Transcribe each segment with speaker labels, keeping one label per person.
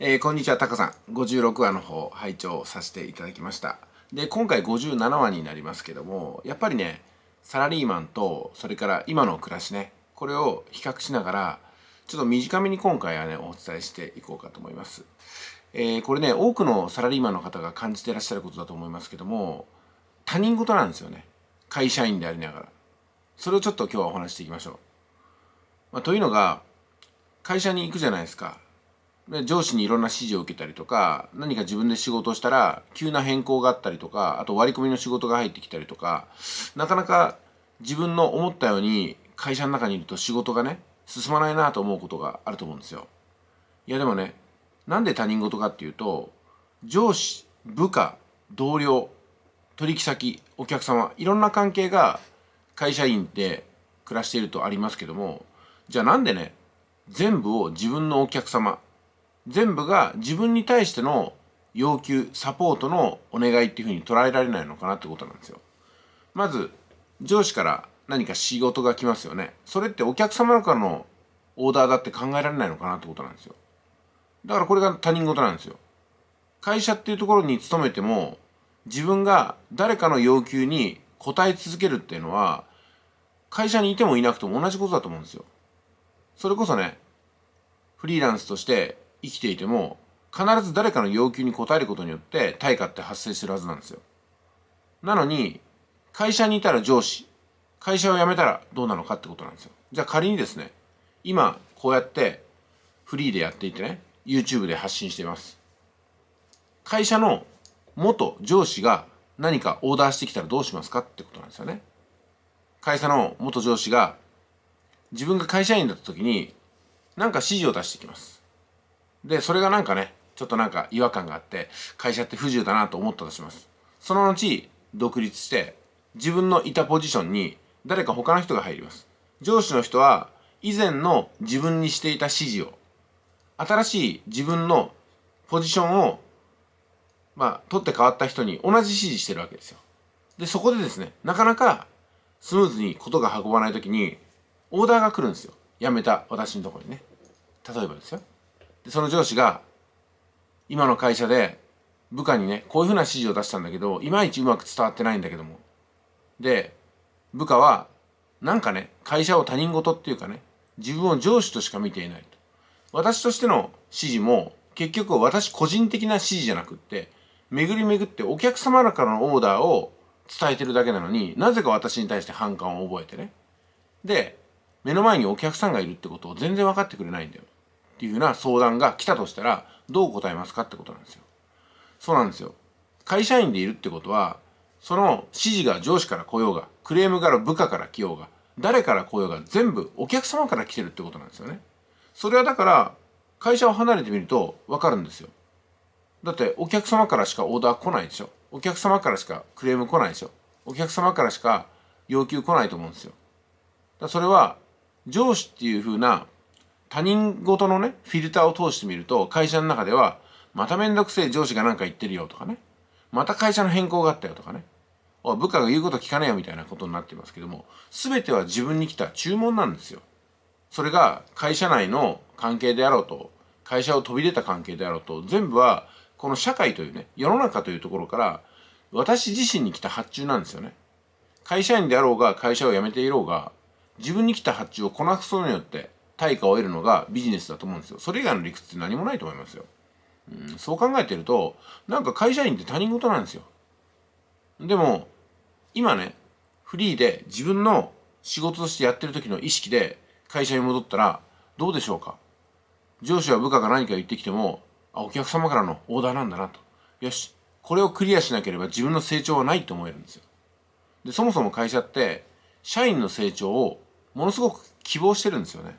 Speaker 1: えー、こんにちは、タカさん。56話の方、拝聴させていただきました。で、今回57話になりますけども、やっぱりね、サラリーマンと、それから今の暮らしね、これを比較しながら、ちょっと短めに今回はね、お伝えしていこうかと思います。えー、これね、多くのサラリーマンの方が感じてらっしゃることだと思いますけども、他人事なんですよね。会社員でありながら。それをちょっと今日はお話していきましょう。まあ、というのが、会社に行くじゃないですか。上司にいろんな指示を受けたりとか何か自分で仕事をしたら急な変更があったりとかあと割り込みの仕事が入ってきたりとかなかなか自分の思ったように会社の中にいると仕事がね進まないなと思うことがあると思うんですよ。いやでもねなんで他人事かっていうと上司部下同僚取引先お客様いろんな関係が会社員で暮らしているとありますけどもじゃあなんでね全部を自分のお客様全部が自分に対しての要求サポートのお願いっていうふうに捉えられないのかなってことなんですよまず上司から何か仕事が来ますよねそれってお客様からのオーダーだって考えられないのかなってことなんですよだからこれが他人事なんですよ会社っていうところに勤めても自分が誰かの要求に応え続けるっていうのは会社にいてもいなくても同じことだと思うんですよそれこそねフリーランスとして生きていても必ず誰かの要求に応えることによって対価って発生するはずなんですよなのに会社にいたら上司会社を辞めたらどうなのかってことなんですよじゃあ仮にですね今こうやってフリーでやっていてね YouTube で発信しています会社の元上司が何かオーダーしてきたらどうしますかってことなんですよね会社の元上司が自分が会社員だった時に何か指示を出してきますでそれがなんかねちょっとなんか違和感があって会社って不自由だなと思ったとしますその後独立して自分のいたポジションに誰か他の人が入ります上司の人は以前の自分にしていた指示を新しい自分のポジションをまあ取って変わった人に同じ指示してるわけですよでそこでですねなかなかスムーズにことが運ばない時にオーダーが来るんですよ辞めた私のところにね例えばですよでその上司が今の会社で部下にねこういうふうな指示を出したんだけどいまいちうまく伝わってないんだけどもで部下はなんかね会社を他人事っていうかね自分を上司としか見ていないと私としての指示も結局私個人的な指示じゃなくって巡り巡ってお客様らからのオーダーを伝えてるだけなのになぜか私に対して反感を覚えてねで目の前にお客さんがいるってことを全然分かってくれないんだよっていうような相談が来たとしたらどう答えますかってことなんですよ。そうなんですよ。会社員でいるってことはその指示が上司から来ようがクレームから部下から来ようが誰から来ようが全部お客様から来てるってことなんですよね。それはだから会社を離れてみるとわかるんですよ。だってお客様からしかオーダー来ないでしょ。お客様からしかクレーム来ないでしょ。お客様からしか要求来ないと思うんですよ。だそれは上司っていうふうな他人事のね、フィルターを通してみると、会社の中では、まためんどくせえ上司が何か言ってるよとかね、また会社の変更があったよとかね、部下が言うこと聞かねえよみたいなことになってますけども、全ては自分に来た注文なんですよ。それが会社内の関係であろうと、会社を飛び出た関係であろうと、全部はこの社会というね、世の中というところから、私自身に来た発注なんですよね。会社員であろうが、会社を辞めていろうが、自分に来た発注をこなすことによって、対価を得るのがビジネスだと思うんですよ。それ以外の理屈って何もないと思いますよ。うん、そう考えてると、なんか会社員って他人事なんですよ。でも、今ね、フリーで自分の仕事としてやってる時の意識で会社に戻ったらどうでしょうか上司は部下が何か言ってきても、あ、お客様からのオーダーなんだなと。よし、これをクリアしなければ自分の成長はないと思えるんですよ。で、そもそも会社って社員の成長をものすごく希望してるんですよね。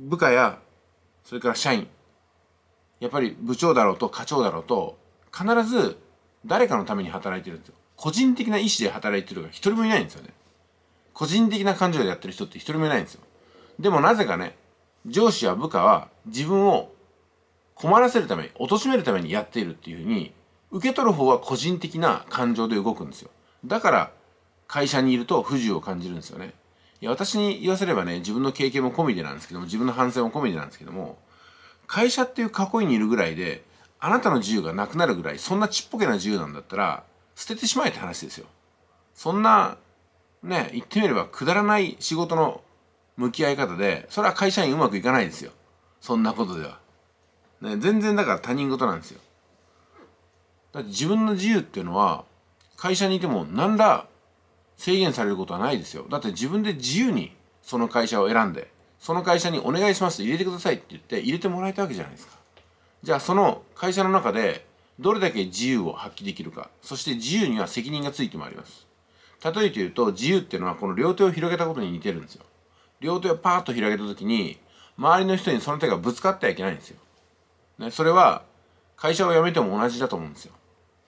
Speaker 1: 部下やそれから社員やっぱり部長だろうと課長だろうと必ず誰かのために働いてるんですよ個人的な意思で働いてるが一人もいないんですよね個人的な感情でやってる人って一人もいないんですよでもなぜかね上司や部下は自分を困らせるために貶めるためにやっているっていうふうに受け取る方は個人的な感情で動くんですよだから会社にいると不自由を感じるんですよねいや、私に言わせればね、自分の経験も込みでなんですけども、自分の反省も込みでなんですけども、会社っていう囲いにいるぐらいで、あなたの自由がなくなるぐらい、そんなちっぽけな自由なんだったら、捨ててしまえって話ですよ。そんな、ね、言ってみればくだらない仕事の向き合い方で、それは会社員うまくいかないですよ。そんなことでは。ね、全然だから他人事なんですよ。だって自分の自由っていうのは、会社にいても何ら制限されることはないですよだって自分で自由にその会社を選んでその会社にお願いします入れてくださいって言って入れてもらえたわけじゃないですかじゃあその会社の中でどれだけ自由を発揮できるかそして自由には責任がついてまいります例えて言うと自由っていうのはこの両手を広げたことに似てるんですよ両手をパーッと広げた時に周りの人にその手がぶつかってはいけないんですよ、ね、それは会社を辞めても同じだと思うんですよ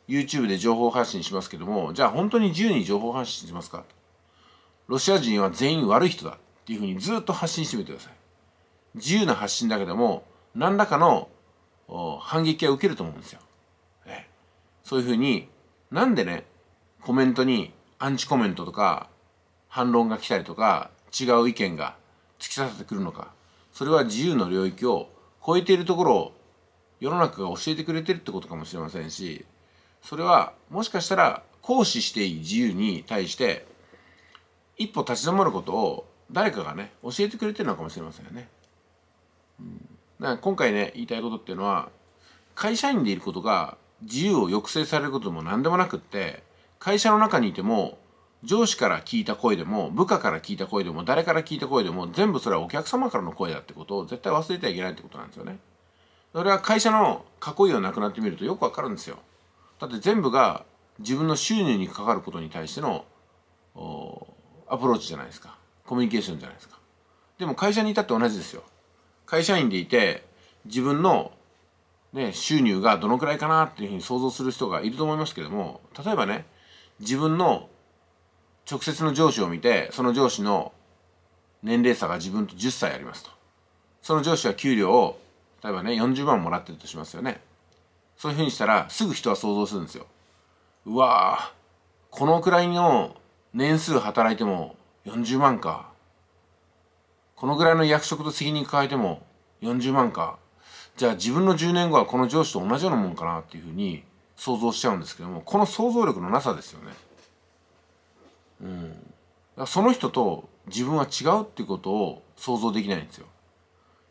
Speaker 1: YouTube で情報発信しますけども、じゃあ本当に自由に情報発信しますかロシア人は全員悪い人だっていうふうにずっと発信してみてください。自由な発信だけでも、何らかの反撃は受けると思うんですよ。ね、そういうふうに、なんでね、コメントにアンチコメントとか、反論が来たりとか、違う意見が突き刺さってくるのか。それは自由の領域を超えているところを世の中が教えてくれてるってことかもしれませんし、それはもしかしたら行使していい自由に対して一歩立ち止まることを誰かがね教えてくれてるのかもしれませんよね。うん、だから今回ね言いたいことっていうのは会社員でいることが自由を抑制されることも何でもなくって会社の中にいても上司から聞いた声でも部下から聞いた声でも誰から聞いた声でも全部それはお客様からの声だってことを絶対忘れてはいけないってことなんですよね。それは会社の囲いをなくなってみるとよくわかるんですよ。だって全部が自分の収入にかかることに対してのアプローチじゃないですかコミュニケーションじゃないですかでも会社にいたって同じですよ会社員でいて自分の、ね、収入がどのくらいかなっていうふうに想像する人がいると思いますけども例えばね自分の直接の上司を見てその上司の年齢差が自分と10歳ありますとその上司は給料を例えばね40万もらってるとしますよねそういううにしたらすぐ人は想像するんですようわこのくらいの年数働いても40万かこのぐらいの役職と責任抱えても40万かじゃあ自分の10年後はこの上司と同じようなもんかなっていうふうに想像しちゃうんですけどもこの想像力のなさですよね。うん、だその人と自分は違うっていうことを想像できないんですよ。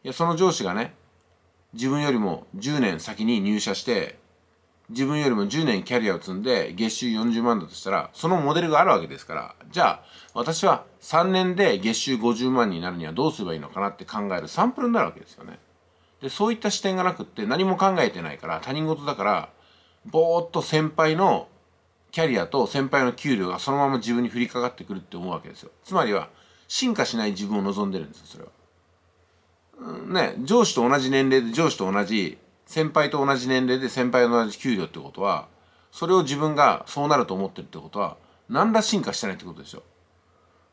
Speaker 1: いやその上司がね自分よりも10年先に入社して自分よりも10年キャリアを積んで月収40万だとしたらそのモデルがあるわけですからじゃあ私は3年で月収50万になるにはどうすればいいのかなって考えるサンプルになるわけですよね。でそういった視点がなくって何も考えてないから他人事だからぼーっと先輩のキャリアと先輩の給料がそのまま自分に降りかかってくるって思うわけですよ。つまりは進化しない自分を望んでるんですよそれは。ね、上司と同じ年齢で上司と同じ、先輩と同じ年齢で先輩と同じ給料ってことは、それを自分がそうなると思ってるってことは、何ら進化してないってことですよ。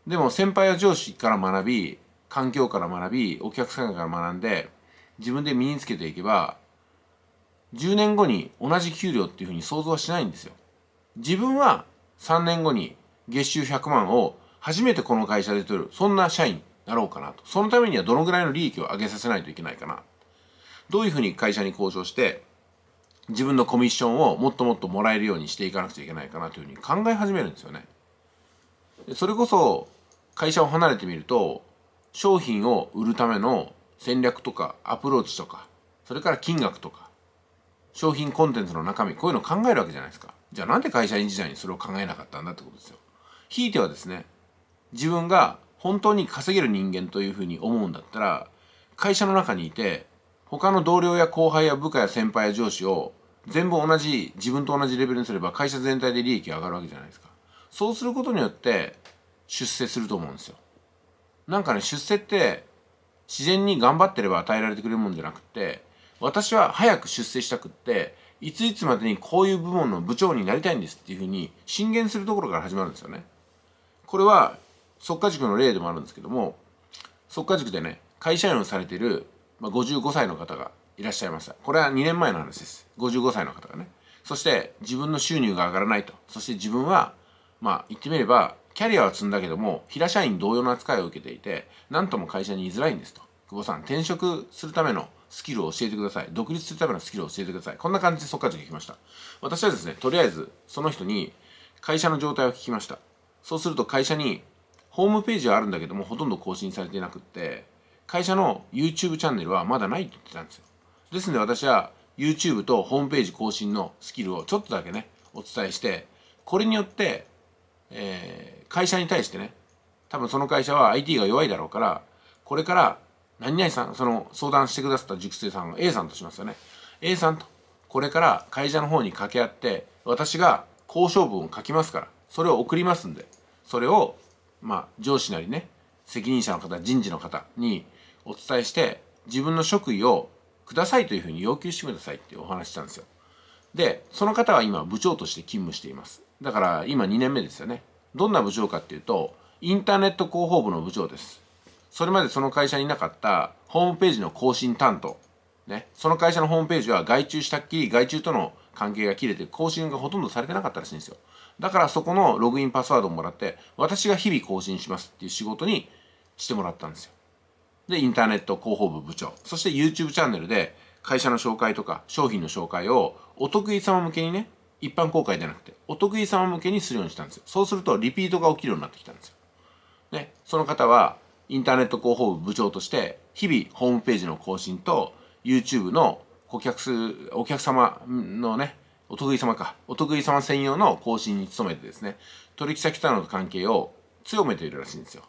Speaker 1: でも先輩は上司から学び、環境から学び、お客さんから学んで、自分で身につけていけば、10年後に同じ給料っていうふうに想像はしないんですよ。自分は3年後に月収100万を初めてこの会社で取る、そんな社員やろうかなと。そのためにはどのぐらいの利益を上げさせないといけないかな。どういうふうに会社に交渉して、自分のコミッションをもっともっともらえるようにしていかなくちゃいけないかなというふうに考え始めるんですよね。それこそ会社を離れてみると商品を売るための戦略とかアプローチとかそれから金額とか商品コンテンツの中身こういうのを考えるわけじゃないですか。じゃあなんで会社員時代にそれを考えなかったんだってことですよ。ひいてはですね自分が本当に稼げる人間というふうに思うんだったら会社の中にいて他の同僚や後輩や部下や先輩や上司を全部同じ自分と同じレベルにすれば会社全体で利益が上がるわけじゃないですかそうすることによって出世すると思うんですよなんかね出世って自然に頑張ってれば与えられてくれるもんじゃなくて私は早く出世したくっていついつまでにこういう部門の部長になりたいんですっていうふうに進言するところから始まるんですよねこれは即価塾の例でもあるんですけども即価塾でね会社員をされている、まあ、55歳の方がいらっしゃいましたこれは2年前の話です55歳の方がねそして自分の収入が上がらないとそして自分はまあ言ってみればキャリアは積んだけども平社員同様の扱いを受けていて何とも会社に居づらいんですと久保さん転職するためのスキルを教えてください独立するためのスキルを教えてくださいこんな感じで即価塾聞きました私はですねとりあえずその人に会社の状態を聞きましたそうすると会社にホームページはあるんだけどもほとんど更新されてなくって会社の YouTube チャンネルはまだないって言ってたんですよですので私は YouTube とホームページ更新のスキルをちょっとだけねお伝えしてこれによって、えー、会社に対してね多分その会社は IT が弱いだろうからこれから何々さんその相談してくださった塾生さんを A さんとしますよね A さんとこれから会社の方に掛け合って私が交渉文を書きますからそれを送りますんでそれをまあ、上司なりね、責任者の方、人事の方にお伝えして、自分の職位をくださいというふうに要求してくださいってお話したんですよ。で、その方は今部長として勤務しています。だから今2年目ですよね。どんな部長かっていうと、インターネット広報部の部長です。それまでその会社になかったホームページの更新担当。ね、その会社のホームページは外注したっきり外注との関係が切れて更新がほとんどされてなかったらしいんですよ。だからそこのログインパスワードをもらって、私が日々更新しますっていう仕事にしてもらったんですよ。で、インターネット広報部部長、そして YouTube チャンネルで会社の紹介とか商品の紹介をお得意様向けにね、一般公開じゃなくて、お得意様向けにするようにしたんですよ。そうすると、リピートが起きるようになってきたんですよ。ね、その方は、インターネット広報部部長として、日々ホームページの更新と、YouTube の顧客数、お客様のね、お得意様か、お得意様専用の更新に努めてですね、取引先との関係を強めているらしいんですよ。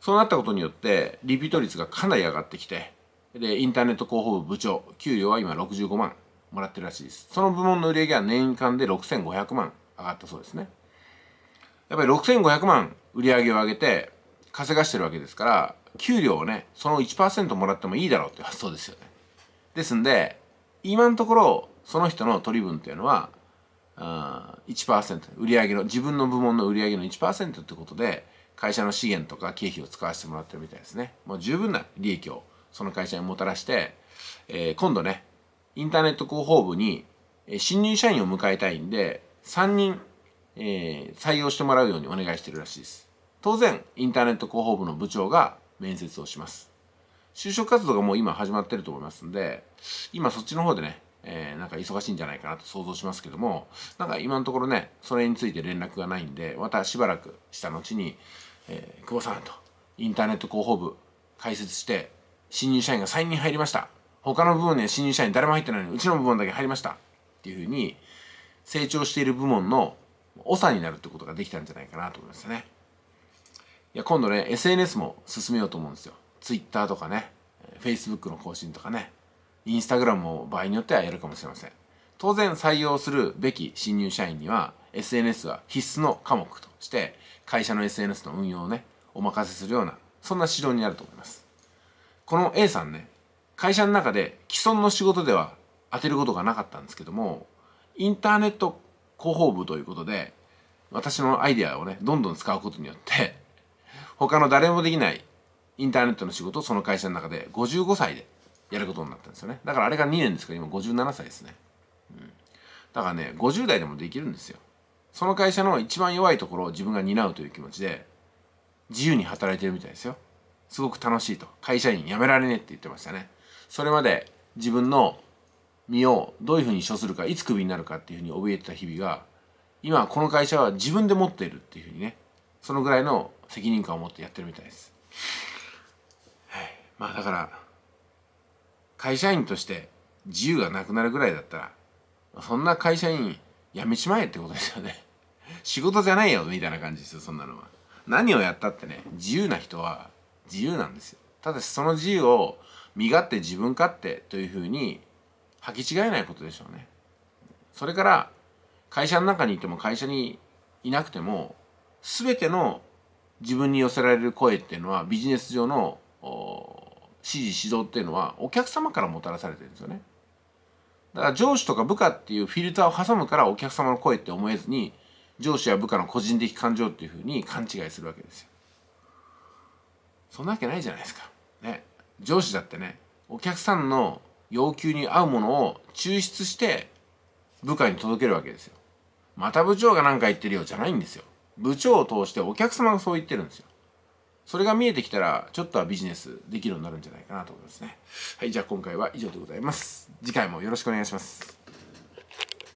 Speaker 1: そうなったことによって、リピート率がかなり上がってきて、で、インターネット広報部部長、給料は今65万もらってるらしいです。その部門の売り上げは年間で6500万上がったそうですね。やっぱり6500万売り上げを上げて稼がしてるわけですから、給料をね、その1%もらってもいいだろうって発想ですよね。ですんで、今のところその人の取り分っていうのは1%売上の自分の部門の売上の1%ってことで会社の資源とか経費を使わせてもらってるみたいですねもう十分な利益をその会社にもたらして、えー、今度ねインターネット広報部に新入社員を迎えたいんで3人、えー、採用してもらうようにお願いしてるらしいです当然インターネット広報部の部長が面接をします就職活動がもう今始まってると思いますんで今そっちの方でねえー、なんか忙しいんじゃないかなと想像しますけども、なんか今のところね、それについて連絡がないんで、またしばらくした後に、えー、久保さんと、インターネット広報部開設して、新入社員が3人入りました。他の部分には新入社員誰も入ってないのに、うちの部門だけ入りました。っていうふうに、成長している部門の長になるってことができたんじゃないかなと思いますね。いや、今度ね、SNS も進めようと思うんですよ。Twitter とかね、Facebook の更新とかね。インスタグラムも場合によってはやるかもしれません。当然採用するべき新入社員には SNS は必須の科目として会社の SNS の運用をね、お任せするような、そんな指導になると思います。この A さんね、会社の中で既存の仕事では当てることがなかったんですけども、インターネット広報部ということで、私のアイデアをね、どんどん使うことによって、他の誰もできないインターネットの仕事をその会社の中で55歳でやることになったんですよねだからあれが2年ですから今57歳ですね、うん、だからね50代でもできるんですよその会社の一番弱いところを自分が担うという気持ちで自由に働いてるみたいですよすごく楽しいと会社員辞められねえって言ってましたねそれまで自分の身をどういうふうに処するかいつクビになるかっていうふうに怯えてた日々が今この会社は自分で持っているっていうふうにねそのぐらいの責任感を持ってやってるみたいです、まあだから会社員として自由がなくなるぐらいだったらそんな会社員辞めちまえってことですよね 仕事じゃないよみたいな感じですよそんなのは何をやったってね自由な人は自由なんですよただしその自由を身勝手自分勝手というふうに履き違えないことでしょうねそれから会社の中にいても会社にいなくても全ての自分に寄せられる声っていうのはビジネス上の指示指導っていうのはお客様からもたらされてるんですよねだから上司とか部下っていうフィルターを挟むからお客様の声って思えずに上司や部下の個人的感情っていうふうに勘違いするわけですよそんなわけないじゃないですかね上司だってねお客さんの要求に合うものを抽出して部下に届けるわけですよまた部長が何か言ってるよじゃないんですよ部長を通してお客様がそう言ってるんですよそれが見えてきたら、ちょっとはビジネスできるようになるんじゃないかなと思いますね。はい、じゃあ今回は以上でございます。次回もよろしくお願いします。